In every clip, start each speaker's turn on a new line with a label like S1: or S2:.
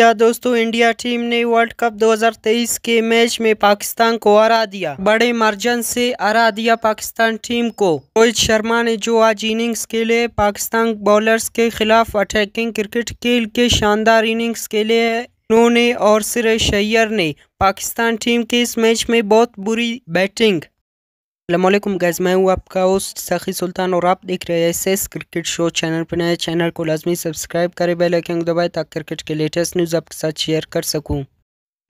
S1: क्या दोस्तों India team ने वर्ल्ड कप 2023 के मैच में पाकिस्तान को हरा दिया बड़े मार्जन से हरा दिया पाकिस्तान टीम को रोहित शर्मा ने जो आज इनिंग्स के लिए पाकिस्तान बॉलर्स के खिलाफ अटैकिंग क्रिकेट खेल के शानदार इनिंग्स के लिए उन्होंने और सिर शैयर ने पाकिस्तान टीम के इस मैच में बहुत बुरी बैटिंग अल्लाम गैज़ मैं हूँ आपका होस्ट सखी सुल्तान और आप देख रहे हैं एस क्रिकेट शो चैनल पर नए चैनल को लाजमी सब्सक्राइब करें बेल आइकन दबाएं ताकि क्रिकेट के लेटेस्ट न्यूज़ आपके साथ शेयर कर सकूं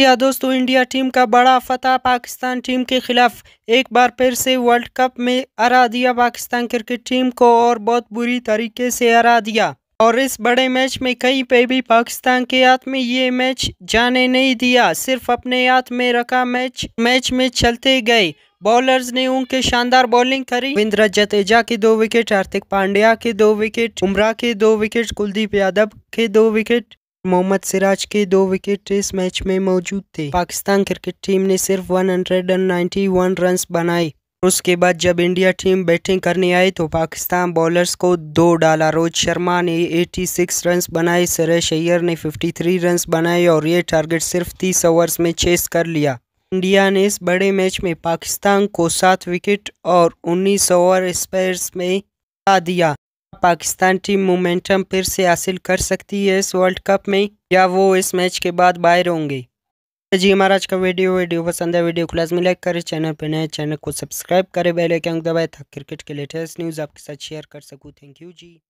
S1: या दोस्तों इंडिया टीम का बड़ा फतह पाकिस्तान टीम के खिलाफ एक बार फिर से वर्ल्ड कप में हरा दिया पाकिस्तान क्रिकेट टीम को और बहुत बुरी तरीके से हरा दिया और इस बड़े मैच में कहीं पे भी पाकिस्तान के हाथ में ये मैच जाने नहीं दिया सिर्फ अपने हाथ में रखा मैच मैच में चलते गए बॉलर्स ने उनके शानदार बॉलिंग करी रविंद्र जतेजा के दो विकेट हार्दिक पांड्या के दो विकेट उमरा के दो विकेट कुलदीप यादव के दो विकेट मोहम्मद सिराज के दो विकेट इस मैच में मौजूद थे पाकिस्तान क्रिकेट टीम ने सिर्फ 191 रन्स बनाए उसके बाद जब इंडिया टीम बैटिंग करने आई तो पाकिस्तान बॉलर्स को दो डाला रोहित शर्मा ने 86 रन्स बनाए सरेश अय्यर ने 53 रन्स बनाए और ये टारगेट सिर्फ 30 ओवर्स में चेस कर लिया इंडिया ने इस बड़े मैच में पाकिस्तान को सात विकेट और 19 ओवर स्पेयर्स में आ दिया पाकिस्तान टीम मोमेंटम फिर से हासिल कर सकती है इस वर्ल्ड कप में या वो इस मैच के बाद बाहर होंगे जी हमारा आज का वीडियो वीडियो पसंद है वीडियो क्लास में लाइक करें चैनल पर नए चैनल को सब्सक्राइब करें बेल आइकन दबाएं ताकि क्रिकेट के लेटेस्ट न्यूज़ आपके साथ शेयर कर सकूं थैंक यू जी